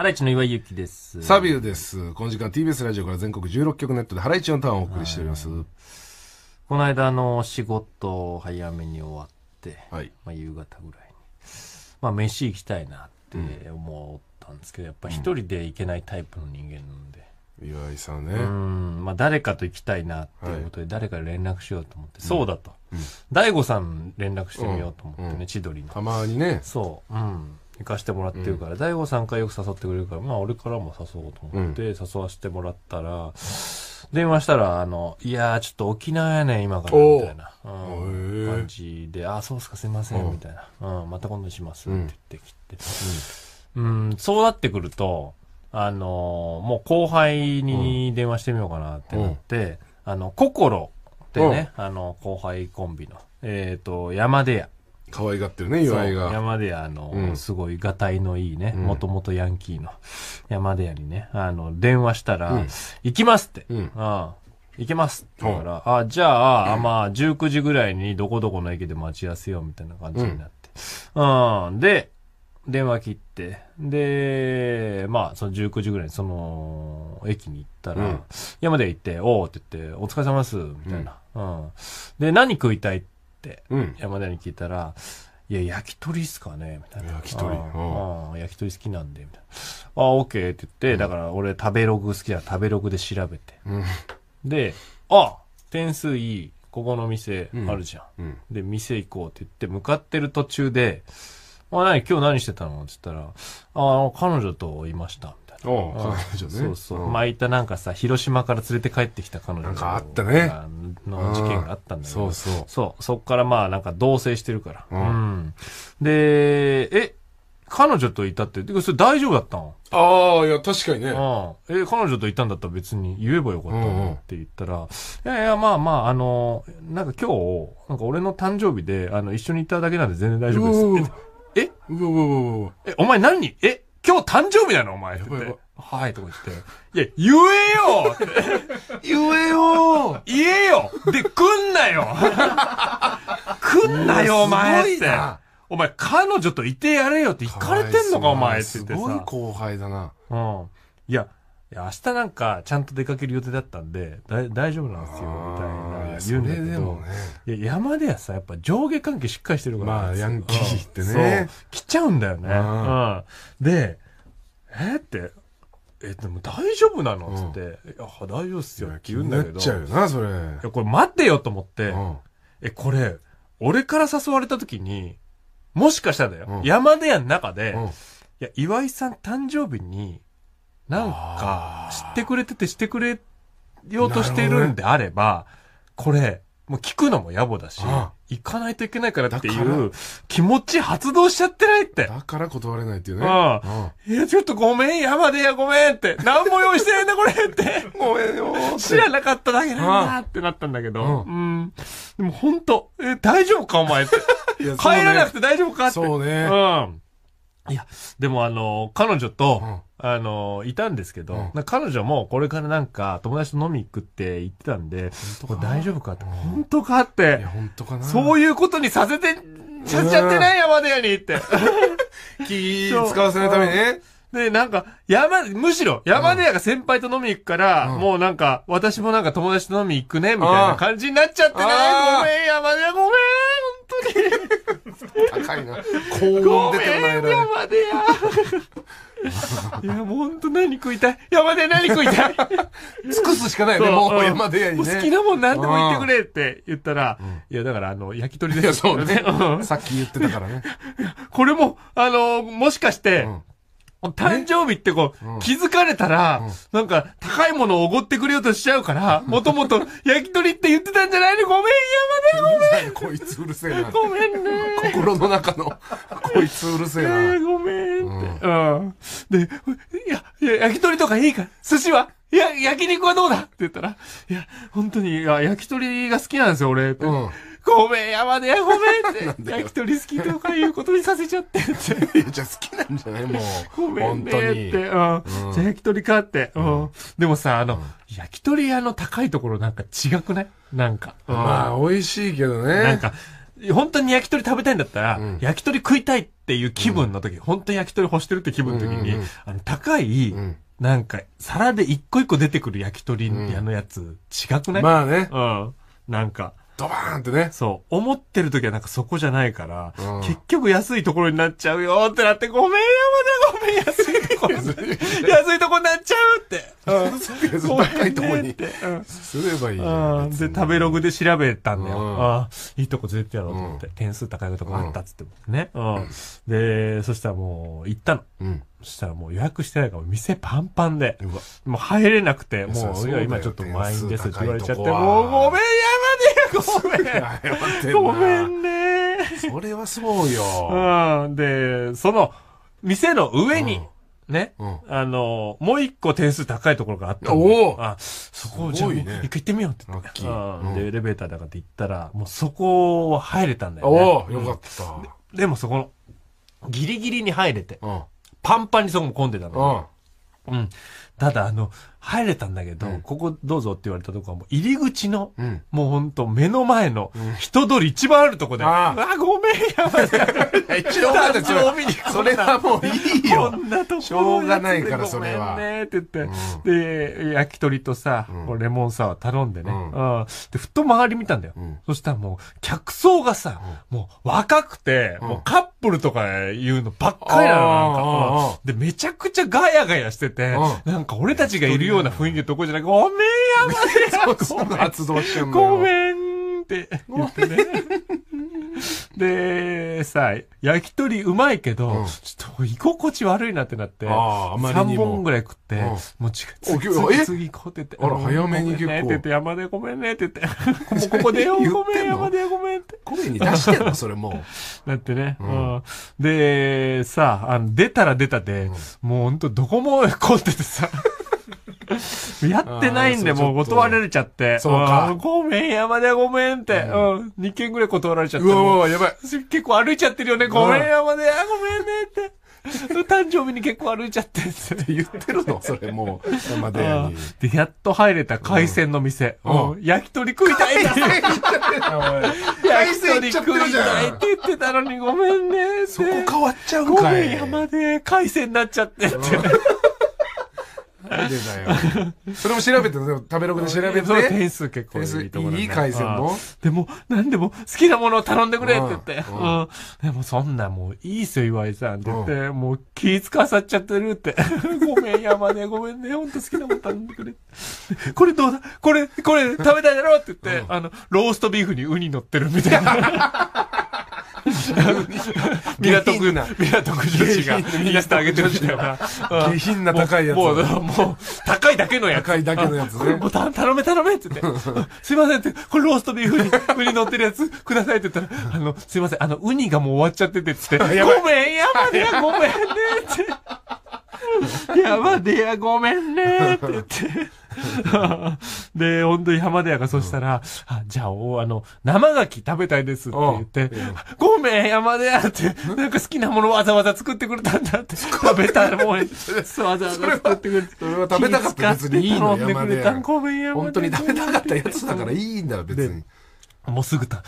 ハライチの岩井ゆきです。サビューです。この時間 TBS ラジオから全国16局ネットでハライチのターンをお送りしております。はい、この間の仕事早めに終わって、はい、まあ夕方ぐらいに、まあ飯行きたいなって思ったんですけど、うん、やっぱ一人で行けないタイプの人間なんで。うん、岩井さんね。うん。まあ誰かと行きたいなっていうことで、誰かに連絡しようと思って、はい、そうだと。大、悟、さん連絡してみようと思ってね、うん、千鳥の。たまにね。そう。うん。行かしてもらってるから、大悟さんからよく誘ってくれるから、まあ俺からも誘おうと思って、誘わせてもらったら、電話したら、あの、いやー、ちょっと沖縄やね今から、みたいな、うん、感じで、あ、そうっすか、すいません、みたいな、うん、また今度します、って言ってきて、うん、そうなってくると、あのもう後輩に電話してみようかなってなって、あの、心ってね、あの、後輩コンビの、えっ、と、山出屋。可愛がってるね岩井が山出屋の、うんすごいがたいのいいねもともとヤンキーの山出屋にねあの電話したら「うん行きます」って「うんああ行けます」って言から「あじゃあ,、あまあ19時ぐらいにどこどこの駅で待ち合わせよう」みたいな感じになって、うんで電話切ってでまあその19時ぐらいにその駅に行ったら、うん山出屋行って「おお」って言って「お疲れ様です」みたいな、うんで何食いたいって、山田に聞いたら、いや、焼き鳥っすかねみたいな。焼き鳥。ああ焼き鳥好きなんで、みたいな。ああ、オッケーって言って、だから俺食べログ好きだ食べログで調べて。で、あ点数いい。ここの店あるじゃん。で、店行こうって言って、向かってる途中で、あ、何今日何してたのって言ったら、ああ、彼女といました。彼女ね。そうそう。まいたなんかさ、広島から連れて帰ってきた彼女なんかあったね。の事件があったんだけど。そうそう。そう、そっからまあ、なんか同棲してるから。うん。で、え、彼女といたって、それ大丈夫だったのああ、いや、確かにね。うん。え、彼女といたんだったら別に言えばよかったのって言ったら、いやいや、まあまあ、あの、なんか今日、なんか俺の誕生日で、あの、一緒に行っただけなんで全然大丈夫です。えわうわうわうわえ、お前何え今日誕生日なのお前ってって。はい、とか言って。いや、言えよって言えよ言えよで、来んなよ 来んなよ、お前って。お前、彼女といてやれよって行かれてんのか、お前って言ってさ。すごい後輩だな。うん。いや、いや明日なんか、ちゃんと出かける予定だったんで、大丈夫なんですよ、みたいな。言うんだけど、ね、いや山ではさやっぱ上下関係しっかりしてるから、まあ、ヤンキーってね、う来ちゃうんだよね、うん、でえー、ってえでも大丈夫なのっつって、うん、いや大丈夫っすよって言うんだけどなっちゃうよなそれいやこれ待ってよと思って、うん、えこれ俺から誘われた時にもしかしたらだよ、うん、山でやん中で、うん、いや岩井さん誕生日になんか知ってくれててしてくれようとしてるんであればこれ、もう聞くのも野暮だし、行かないといけないからっていう気持ち発動しちゃってないって。だから断れないっていうね。ああいや、ちょっとごめん、山でや、ごめんって。何も用意してないんだ、これって。ごめんよ。知らなかっただけなんだってなったんだけど。うん。でも本当え、大丈夫か、お前って。帰らなくて大丈夫かって。そうね。うん。いや、でもあの、彼女と、あの、いたんですけど、うん、彼女もこれからなんか友達と飲み行くって言ってたんで、大丈夫かって、本当かって、本当かなそういうことにさせて、ちゃっちゃってない山田屋にって。気使わせないためにね。で、なんか、山、むしろ、山根屋が先輩と飲み行くから、うん、もうなんか、私もなんか友達と飲み行くね、みたいな感じになっちゃってね。ごめん、山根屋ごめん、高いな高温出てもらえな山でやいやもうほんと何食いたい山で何食いたい尽くすしかないよねもう山でやに、ね、好きなもん何でも言ってくれって言ったら、うん、いやだからあの焼き鳥ですよ、ね、そうね、さっき言ってたからねこれもあのもしかして、うん誕生日ってこう、気づかれたら、なんか、高いものをおごってくれようとしちゃうから、もともと焼き鳥って言ってたんじゃないのごめん、山田ごめん。こいつうるせえな。ごめんね。心の中の、こいつうるせえな。ごめんって。うん。で、いや、いや、焼き鳥とかいいか寿司はいや、焼肉はどうだって言ったら、いや、本当に、いや、焼き鳥が好きなんですよ、俺。うん。ごめん、山根、ごめんって。焼き鳥好きとかいうことにさせちゃってって。いや、じゃあ好きなんじゃないもう。ごめんねって。うん、じゃあ焼き鳥かって。うん。でもさ、あの、焼き鳥屋の高いところなんか違くないなんか。まあ、美味しいけどね。なんか、本当に焼き鳥食べたいんだったら、うん、焼き鳥食いたいっていう気分の時、うん、本当に焼き鳥欲してるって気分の時に、うんうん、あの、高い、なんか、皿で一個一個出てくる焼き鳥屋のやつ、違くない、まあね。うん。なんか、ドバーンってね。そう。思ってる時はなんかそこじゃないから、うん、結局安いところになっちゃうよってなって、ごめん山田、ごめ安いところ安いとこになっちゃうって。う高いとこに。すればいい。で、食べログで調べたんだよ。うん、あいいとこ絶対やろうと思って、点数高いとこあったっつってね、うん。で、そしたらもう行ったの。うん。そしたらもう予約してないから、店パンパンで。もう入れなくて、もう、今ちょっと満員ですって言われちゃって、もうごめん、山まごめん。ごめんね。それはそうよ。うん。で、その、店の上に、ね、あの、もう一個点数高いところがあったおあ、そこ、じゃあ、一回行ってみようって言っん、で、エレベーターだからって行ったら、もうそこは入れたんだよね。およかった。でもそこの、ギリギリに入れて、パンパンにそこも混んでたの。うん。ただ、あの、入れたんだけど、うん、ここどうぞって言われたとこはもう入り口の、うん、もうほんと目の前の人通り一番あるとこで、うん、ああ、ごめん、や 田一応だっそれそれはもういいよ。こんなとこしょうがないから、それは。ごめんねって言って、うん、で、焼き鳥とさ、レモンサワー頼んでね、うんで、ふっと周り見たんだよ。そしたらもう、客層がさ、もう若くて、もうカップルとか言うのばっかりなの、なんか。で、めちゃくちゃガヤガヤしてて、なんか俺たちがいるよような雰囲気のとこじゃなく、ごめん、山寺ごめん。発動しちゃうごめんって言ってね。で、さ、焼き鳥うまいけど、うん、ちょっと居心地悪いなってなって、あまり3本ぐらい食って、うん、もう違次、次、行こうって言って。あら、早めに行構。ごめって言って、山でごめんねって言って、もうここでよ、ごめん、山でごめんって。声に出してんのそれもう。だってね、うん。で、さ、あの、出たら出たで、もうほんとどこも混んでてさ、やってないんで、もう断られちゃって。そうか。ごめん、山田ごめんって。うん。二件ぐらい断られちゃって。うわやばい。結構歩いちゃってるよね。ごめん、山田、ごめんねって。誕生日に結構歩いちゃってって 言ってるのそれもう。山田屋に。で、やっと入れた海鮮の店。うん。焼き鳥食いたいって焼き鳥食いたいって言ってたのにごめんねって。そこ変わっちゃうかい。ごめん、山で海鮮になっちゃってって。よ。それも調べて、食べログで調べて。点数結構いいところ、ね、いい回線もでも、何でも好きなものを頼んでくれって言って。でもそんなもういいっすよ、岩井さんって言って、もう気使わさっちゃってるって。ごめん、山根、ごめんね、ほんと好きなもの頼んでくれ。これどうだこれ、これ食べたいだろって言って、あの、ローストビーフにウニ乗ってるみたいな。港 区、港区女子がインスあ上げてましたよな。下品な高いやつ。もう、もう、高いだけのやつ。高いだけのやつね。もう頼め頼めって言って。すいませんって、これローストビーフに、ウニ乗ってるやつくださいって言ったら、あの、すいません、あの、ウニがもう終わっちゃっててってごめん、やばねや、ごめんねって。やばでや、ごめんねって言って。で、本当に浜田屋がそしたら、あじゃあお、あの、生牡蠣食べたいですって言って、ごめん、山田屋って、なんか好きなものわざわざ作ってくれたんだって、食べたらもう、わざわざ作ってくれた。それは食べたかった別にいいの山田屋。本当に食べたかったやつだからいいんだ、別に。もうすぐた、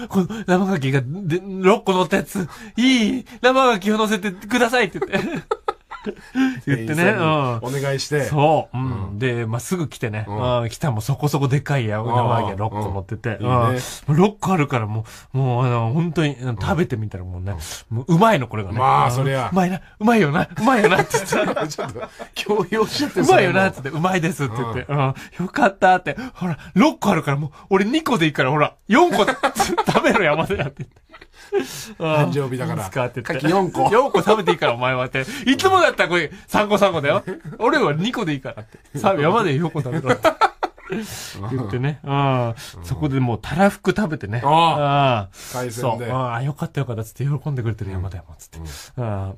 うん、この生牡蠣がで6個乗ったやつ、いい生牡蠣を乗せてくださいって言って。言ってね、うん、お願いして。そう。うん。で、まあ、すぐ来てね、うん、来たもそこそこでかいや、生揚げ6個持ってて、うん。6個あるからもう、もう、あの、本当に食べてみたらもうね、もううまいの、これがね。まあ、そりゃ。うまいな、うまいよな、うまいよな って言っら。ちょっと、共用しちゃってうまいよなってって、うまいですって言って、うん、よかったって、ほら、6個あるからもう、俺2個でいいから、ほら、4個 食べろ山でやって。誕生日だから使って言って4個4個食べていいからお前はっていつもだったらこれ3個3個だよ 俺は2個でいいからって山で4個食べろって言ってね、うん、そこでもうたらふく食べてね、ああ、海鮮で。ああ、よかったよかったつって喜んでくれてる山田屋もつって、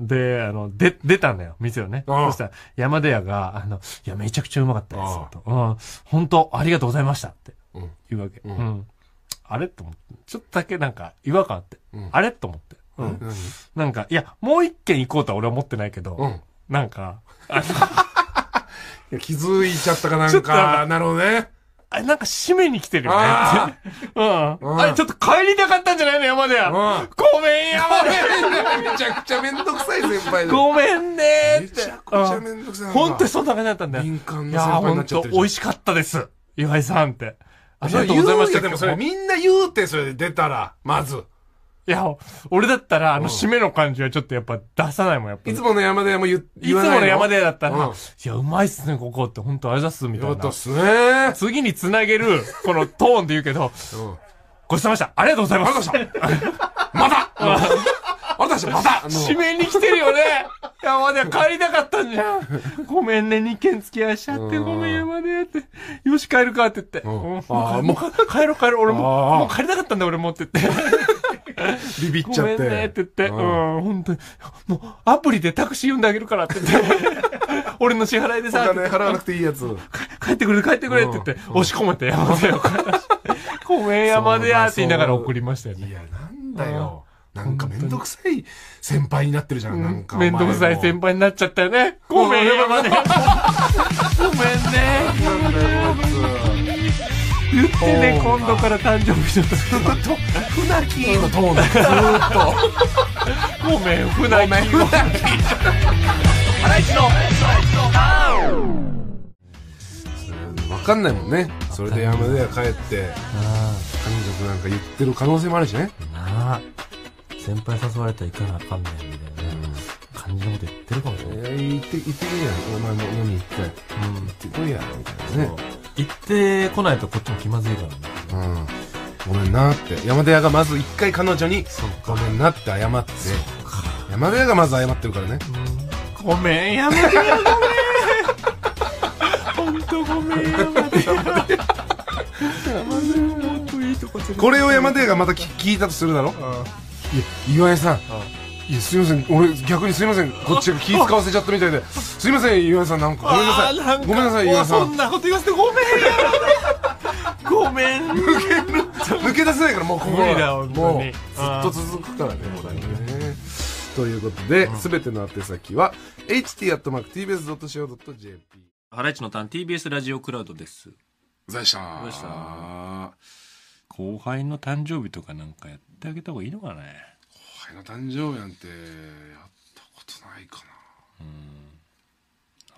で、あの、で、出たんだよ、店をね。そしたら山田屋が、あの、いや、めちゃくちゃうまかったですと、うん、本当ありがとうございましたって言うわけ。うんあれと思って。ちょっとだけなんか違和感あって。うん、あれと思って。うん。なんか、いや、もう一軒行こうとは俺は思ってないけど、うん、なんか、気づいちゃったかなんか、なるほどね。あれ、なんか締めに来てるよね。うん。あれ、ちょっと帰りたかったんじゃないの山でや。ごめん、山で。めちゃくちゃめんどくさい先輩だごめんねーって。めちゃくちゃめんどくさい。ほんとにそんな感じだったんだよ。敏感な先輩になっちゃってる。美味しかったです。岩井さんって。ありがとうございました。でもそれみんな言うて、それで出たら、まず。いや、俺だったら、あの、締めの感じはちょっとやっぱ出さないもん、やっぱ。いつもの山田も言言ないつもの山田だったら、いや、うまいっすね、ここって、本当あれだっす、みたいな。っっすね。次につなげる、このトーンで言うけど、うんごちそうさまでした。ありがとうございまありがとうございました。また私、たちまた締めに来てるよね山は帰りたかったんじゃん。ごめんね、2軒付き合いしちゃって、ごめん山でって。よし、帰るかって言って。ああ、もう帰ろう帰ろう、俺も。もう帰りたかったんだ、俺もって言って。ビビっちゃって。ごめんねって言って。うん、本当に。もう、アプリでタクシー呼んであげるからって言って。俺の支払いでさ。お金払わなくていいやつ。帰ってくれ、帰ってくれって言って、押し込めて山でよ。ごめん山でやって言いながら送りましたよね。いや、なんだよ。なんかめんどくさい先輩になってるじゃん、なんか。めんどくさい先輩になっちゃったよね。ごめん今まで。ごめんね。言ってね、今度から誕生日と。ずっと、船木のトーンずっと。ごめん、船木。き。船木。の、わかんないもんね。それで山で帰って、彼女なんか言ってる可能性もあるしね。なあ。先輩誘われたら行かなあかんねんみたいな、感じのこと言ってるかもしれない。行って、行ってみやん。お前も飲み行っうん。行ってこいや、みたいなね。行ってこないとこっちも気まずいからね。うん。ごめんなって。山田屋がまず一回彼女に、ごめんなって謝って。山田屋がまず謝ってるからね。ごめん、山田屋ごめん。本当ごめん、山田屋。これを山田屋がまた聞いたとするだろ。いや岩井さん、いやすいません俺逆にすいませんこっちが気使わせちゃったみたいですいません岩井さんなんかごめんなさいごめんなさい岩井さんそんなこと言わせてごめんごめん抜け出せないからもうここ無もうずっと続くからねもうねということで、すべての宛先は ht.tbs.co.jp ハライチのターン TBS ラジオクラウドです。ざいした。ざいした。後輩の誕生日とかなんかやってあげた方がいいのかね後輩の誕生日なんてやったことないかな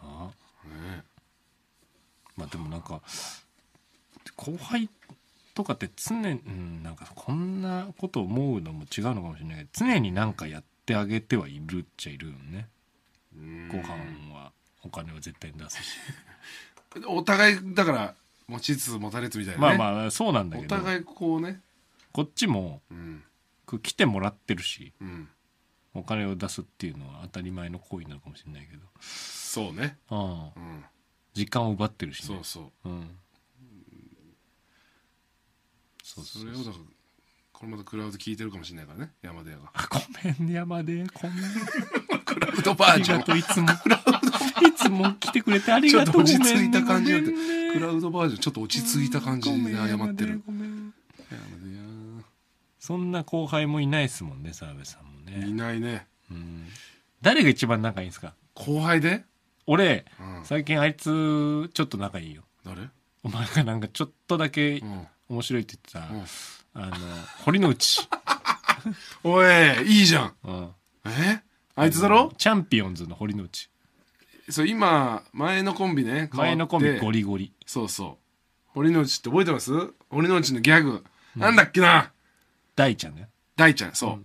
うんあねまあでもなんか後輩とかって常に、うん、なんかこんなこと思うのも違うのかもしれないけど常になんかやってあげてはいるっちゃいるよねご飯はお金は絶対に出すし お互いだから持ちつ持たれつみたいな、まあまあそうなんだけどお互いこうね、こっちもうん来てもらってるしうん、お金を出すっていうのは当たり前の行為なのかもしれないけどそうね、ああうん、時間を奪ってるしねそうそううんそうそそうれをだからこれまたクラウド聞いてるかもしれないからね山田屋があごめんね山ごめん クラウドバージョがンとういつもいつも来てくれてありがとうちょっと落ち着いた感じなってクラウドバージョンちょっと落ち着いた感じで謝ってるそんな後輩もいないですもんね澤部さんもねいないねうん誰が一番仲いいんですか後輩で俺、うん、最近あいつちょっと仲いいよ誰お前がなんかちょっとだけ面白いって言ってた、うん、あの堀之内 おいいいじゃん、うん、えあいつだろチャンピオンズの堀之内そう今前のコンビね前のコンビゴリゴリそうそう堀之内って覚えてます堀之内のギャグ、うん、なんだっけな大ちゃんね大ちゃんそう、うん、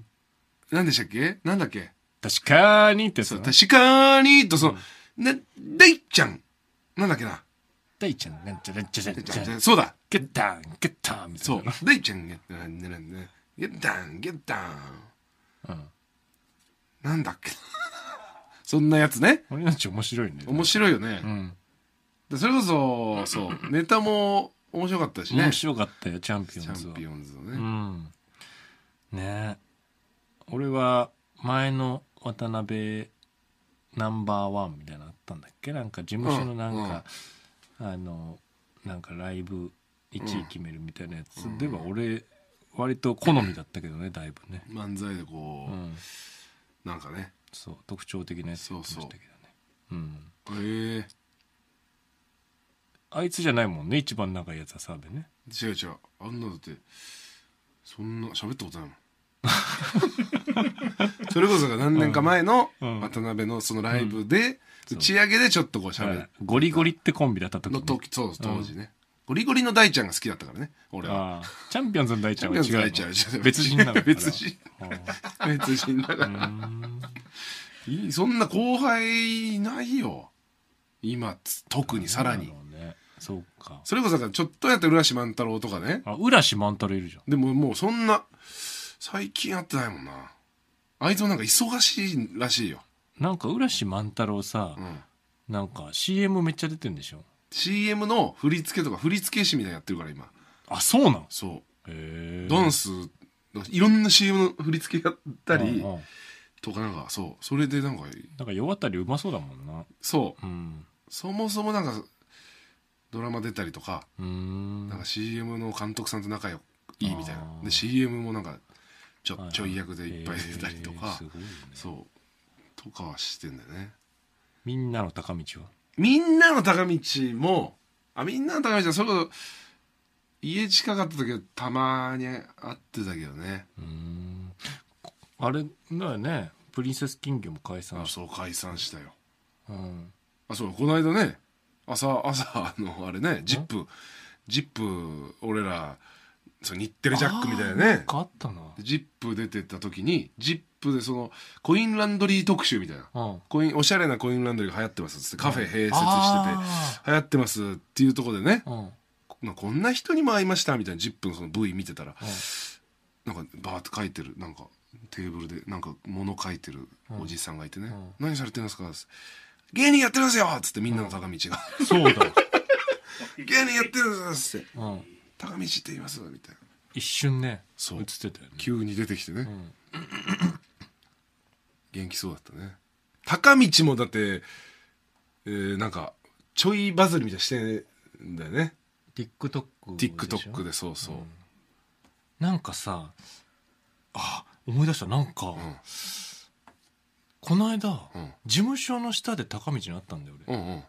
なんでしたっけなんだっけ確かにってそう確かにとそうん、ね大ちゃんなんだっけな大ちゃんなんちゃらんちゃらちゃらそうだゲッタンゲッタンみたいなそう大ちゃんゲッタンゲッタンゲッダンうんなんだっけそんなやつね。俺たち面白いね。面白いよね。うん。それこそ、そう、ネタも面白かったしね。面白かったよ、チャンピオンズチャンピオンズのね。うん。ねえ俺は前の渡辺ナンバーワンみたいなのあったんだっけなんか事務所のなんか、あのなんかライブ1位決めるみたいなやつ、では俺割と好みだったけどねだいぶね、漫才でこう、うんなんかねそう特徴的なやつやってましたけどねうんへえあいつじゃないもんね一番仲いいやつは澤部ね違う違うあんなだってそんな喋ったことないもん それこそが何年か前の渡辺のそのライブで打ち上げでちょっとこう喋る、ゴリゴリってコンビだった時の時そう当時ねゴリゴリの大ちゃんが好きだったからね、俺は。チャンピオンズの大ちゃんは違う大ちゃん別人なの。別人。別人だから。いいそんな後輩いないよ。今、特にさらに。そうか。それこそちょっとやって浦島万太郎とかね。あ、浦島万太郎いるじゃん。でももうそんな、最近会ってないもんな。あいつもなんか忙しいらしいよ。なんか浦島万太郎さ、うん。なんか CM めっちゃ出てるんでしょ CM の振り付けとか振り付け師みたいなやってるから今あそうなんそへうダンスいろんな CM の振り付けやったりとかなんかそうそれでなんかなんかったりうまそうだもんなそううんそもそもなんかドラマ出たりとかうーんなんか CM の監督さんと仲良いいみたいなで CM もなんかちょ,、いちょい役でいっぱい出たりとか、いねそうとかはしてんだよねみんなの高道はみんなの高道も、あ、みんなの高道は、それこそ、家近かった時はたまに会ってたけどね。うんあれだよね、プリンセス金魚も解散あ、そう、解散したよ。うん。あ、そう、この間ね、朝、朝、あの、あれね、ジップ、ジップ、俺ら、そ日テレジャックみたいなねあったなジップ出てた時にジップでそのコインランドリー特集みたいな、うんコインおしゃれなコインランドリーが流行ってますっつってカフェ併設してて流行ってますっていうところでねうんこんな人にも会いましたみたいなジップのその V 見てたら、なんかバーって書いてるなんかテーブルでなんか物書いてるおじさんがいてね「ん何されてるんですか?」芸人やってるんですよ!」っつってみんなの坂道がそうだ「芸人やってるんです!」ってうん高道って言います」みたいな一瞬ね映ってたよね急に出てきてね、元気そうだったね高道もだって、えーなんかちょいバズりみたいなしてんだよね TikTok でしょ TikTok でそうそう、なんかさあ思い出したなんか、んこの間、うん事務所の下で高道に会ったんだよ俺、うんうん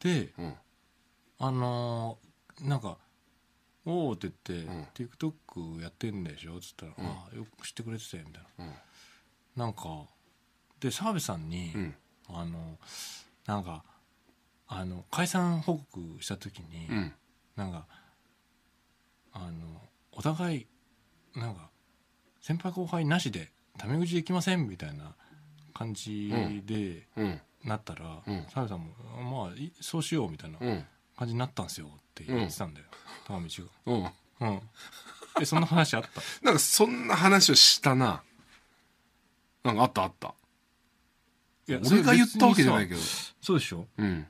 でうんあのーなんかおお」って言って、TikTok やってんでしょ?」っつったら「ああよく知ってくれてたよ」みたいな、なんかで澤部さんに、うんあのなんかあの解散報告した時に、うんなんかあのお互いなんか先輩後輩なしでタメ口できませんみたいな感じでうんなったらうん澤部、さんも「まあそうしよう」みたいな感じになったんですよって言ってたんだよ、玉道が。うん。うん。え、そんな話あった なんかそんな話をしたな。なんかあったあった。いや、俺が言ったわけじゃないけど。そうでしょうん。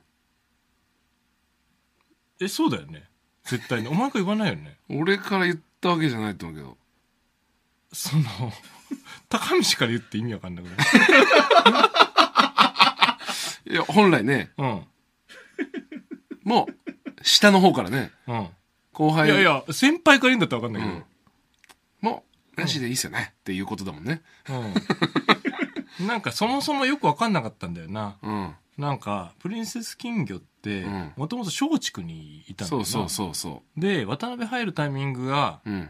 え、そうだよね。絶対に。お前が言わないよね。俺から言ったわけじゃないと思うけど。その、高道から言って意味わかんなくない いや、本来ね。うん。もう、下の方からね。うん。後輩。いやいや、先輩から言うんだったらわかんないもう、なしでいいっすよね。っていうことだもんね。うん。なんかそもそもよくわかんなかったんだよな。うん。なんか、プリンセス金魚ってもともと松竹にいたんだよそうそうそうそで、渡辺入るタイミングが、う。ん。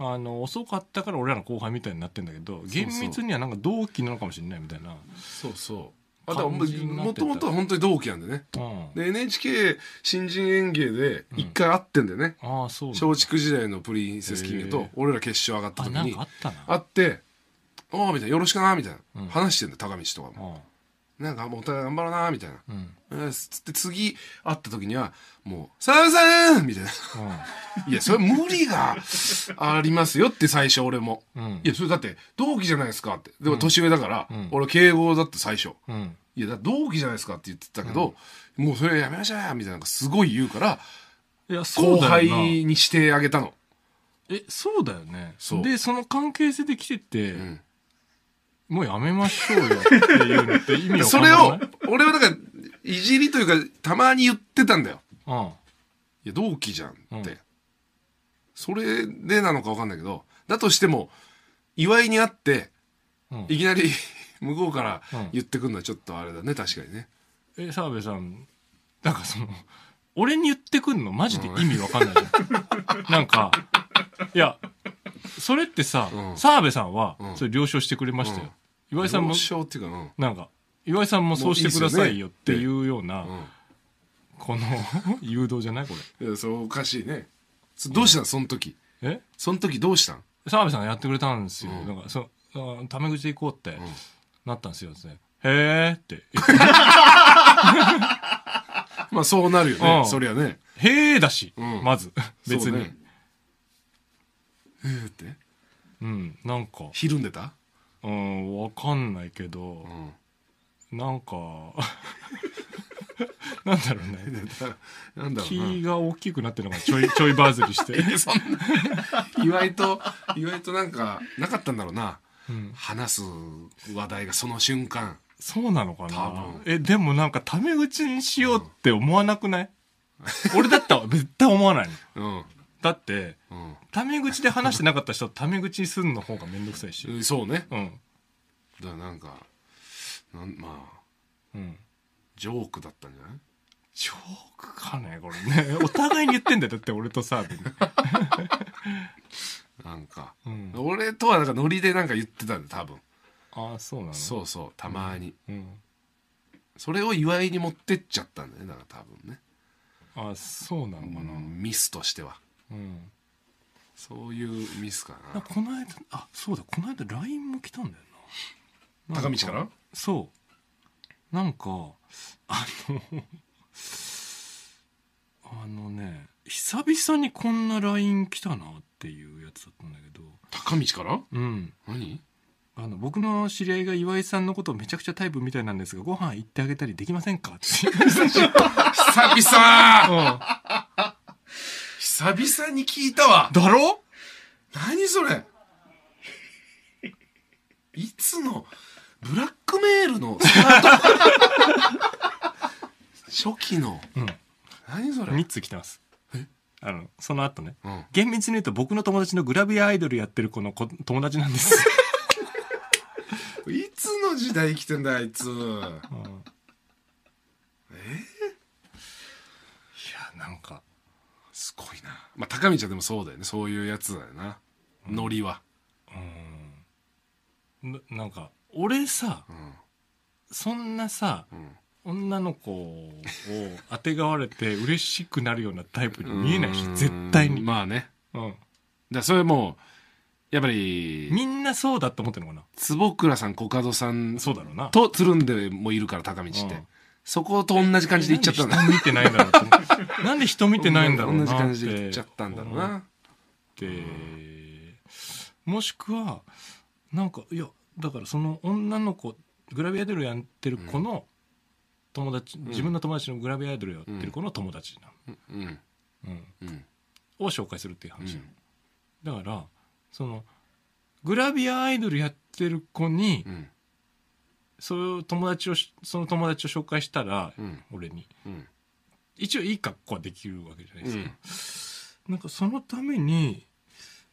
あの、遅かったから俺らの後輩みたいになってんだけど、厳密にはなんか同期なのかもしれないみたいな。そうそうあとかもともとは本当に同期なんでね、うん、で NHK 新人演芸で一回会ってんだよね、うん、あそう松竹時代のプリンセスングと俺ら決勝上がった時に会って「ああ」みたいな「よろしくな」みたいな、話してんだ高道とかも、なんかもうお互い頑張ろうなみたいな。うん。つって次会った時には、もう、さよさんみたいな。うん、いや、それ無理がありますよって最初俺も。うん、いや、それだって同期じゃないですかって。でも年上だから、うん、俺敬語だった最初。うん、いや、だ同期じゃないですかって言ってたけど、うん、もうそれやめましょうみたいなすごい言うから、いや後輩にしてあげたの。え、そうだよね。で、その関係性で来てて、うんもうやめましょうよっていうのって意味それを、俺はだから、いじりというか、たまに言ってたんだよ。うん。いや、同期じゃんって。うん、それでなのかわかんないけど、だとしても、祝いに会って、うん、いきなり 向こうから言ってくるのはちょっとあれだね、確かにね。え、澤部さん、なんかその、俺に言ってくんのマジで意味わかんないじゃん。うん、なんか、いや、それってさ、澤部さんはそれ了承してくれましたよ、岩井さんも了承っていうか、な。なんか岩井さんもそうしてくださいよっていうようなこの 誘導じゃないこれいやそうおかしいねどうしたんその時えその時どうしたん澤部さんがやってくれたんですよ、なんかそあタメ口で行こうってなったんですよ、ですねへーって まあそうなるよね、うんそりゃねへーだし、まず別に、えー、ってうんなんかひるんでたうんわかんないけど、うん、なんか なんだろうね。なんだろう気が大きくなってるのがちょい、ちょいバズりして。意外と、意外となんか、なかったんだろうな。うん、話す話題がその瞬間。そうなのかなえ、でもなんか、タメ口にしようって思わなくない、うん、俺だったら絶対思わないうん。だって、うんタメ口で話してなかった人はタメ口にすんの方がめんどくさいし。そうねうん。だからなんかなんまあうん。ジョークだったんじゃないジョークかねこれね。お互いに言ってんだよ。だって俺とさ、なんか、うん。俺とはなんかノリでなんか言ってたんだ多分ああ、そうなのそうそうたまに、うん。それを祝いに持ってっちゃったんだよねだから多分ね、ああ、そうなのかな。ミスとしてはうんそういうミスかなこの間あそうだこの間 LINE も来たんだよなな高道からそうなんかあのあのね久々にこんな LINE 来たなっていうやつだったんだけど高道からうん何あの僕の知り合いが岩井さんのことをめちゃくちゃタイプみたいなんですがご飯行ってあげたりできませんかって 久々、久々に聞いたわ。だろ何それ いつの、ブラックメールのスタート 初期の、うん、何それ3つ来てますあのその後ね、うん、厳密に言うと僕の友達のグラビアアイドルやってる子のこ友達なんです いつの時代生きてんだあいつ、うん、えー、いやなんかごいな。まあ、高見ちゃんでもそうだよね。そういうやつだよな。ノリは。うん。ななんか、俺さ、うんそんなさ、うん女の子をあてがわれて嬉しくなるようなタイプに見えないし、絶対に。まあね。うん。だそれもう、やっぱり、みんなそうだって思ってるのかな。坪倉さん、コカドさんそうだろうな。とつるんでもいるから、高道って。うんそこと同じ感じで言っちゃったんだ。人見てないんだろう なんで人見てないんだろうな同じ感じで言っちゃったんだろうな。で、もしくは、なんか、いや、だからその女の子、グラビアアイドルやってる子の友達、うん、自分の友達のグラビアアイドルやってる子の友達なうん。うん。を紹介するっていう話なの。だから、その、グラビアアイドルやってる子に、うんそういう友達をその友達を紹介したら、うん、俺に、うん、一応いい格好はできるわけじゃないですか、うん、なんかそのために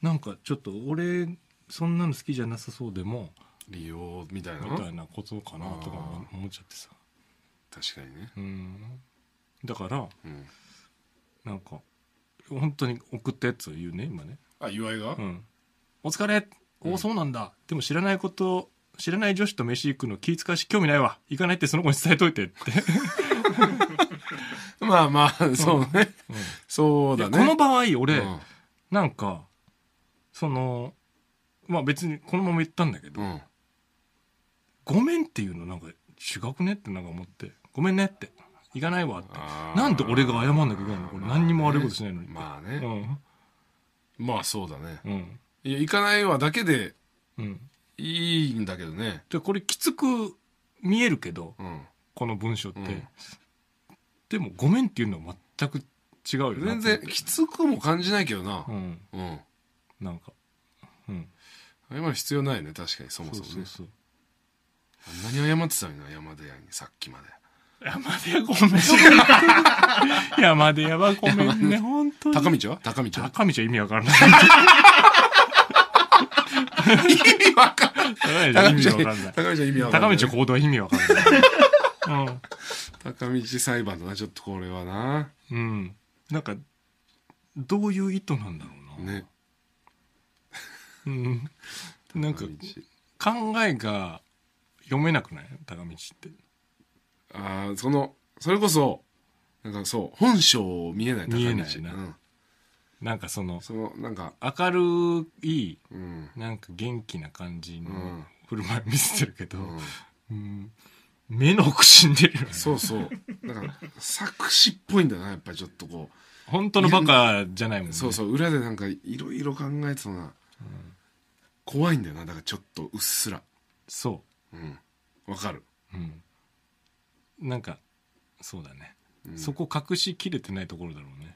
なんかちょっと俺そんなの好きじゃなさそうでも利用みたいなみたいなことかなとか思っちゃってさ確かにねうんだから、うん、なんか本当に送ったやつを言うね今ねあ祝いが、うん、お疲れお、うん、そうなんだでも知らないこと知らない女子と飯行くの気使うし興味ないわ行かないってその子に伝えといてって まあまあそうね、うんうん、そうだねこの場合俺、うん、なんかそのまあ別にこのまま言ったんだけど、うん、ごめんっていうのなんか違くねってなんか思ってごめんねって行かないわってなんで俺が謝んなきゃいけないのこれ何にも悪いことしないのにまあね、まあそうだね、いや行かないわだけで、うん、いいんだけどね。でこれきつく見えるけど、うん、この文章って、うん、でも「ごめん」っていうのは全く違うよね全然きつくも感じないけどなうん、うん、なんかうん謝る必要ないね確かにそもそもねそうそうあんなに謝ってたのにな山田屋にさっきまで山田屋ごめん 山田屋はごめんね本当に高道は高道は高道は意味わからない意味わかんない。高道意味わかんない。高道意味わかんない。高道行動は意味わかんない。高道裁判だな、ちょっとこれはな。うん。なんか、どういう意図なんだろうな。ね。うん。なんか、考えが読めなくない高道って。ああ、その、それこそ、なんかそう、本性見えない高道。見えないな。うんなんかそのそのなんか明るい、うん、なんか元気な感じの振る舞い見せてるけど、うん、目の奥死んでるよねそうそうだから作詞っぽいんだなやっぱりちょっとこう本当のバカじゃないもんねそうそう裏でなんかいろいろ考えてたな、うん、怖いんだよなだからちょっとうっすらそううんわかるうんなんかそうだねそこ隠しきれてないところだろうね、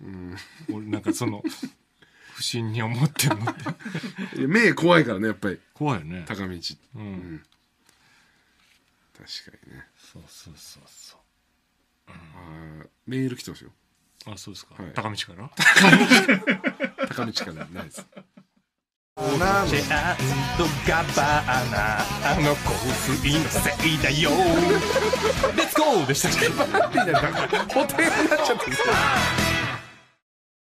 うん、俺なんかその 不審に思ってるのっていや目怖いからねやっぱり怖いよね高道、うんうん確かにねそうそうそうそうあーメール来てますよあそうですか、はい高道から 高道からないですシェアとガバナあの香水のせいだよレッツゴーでしたっけバーティーなんか補填になっちゃってる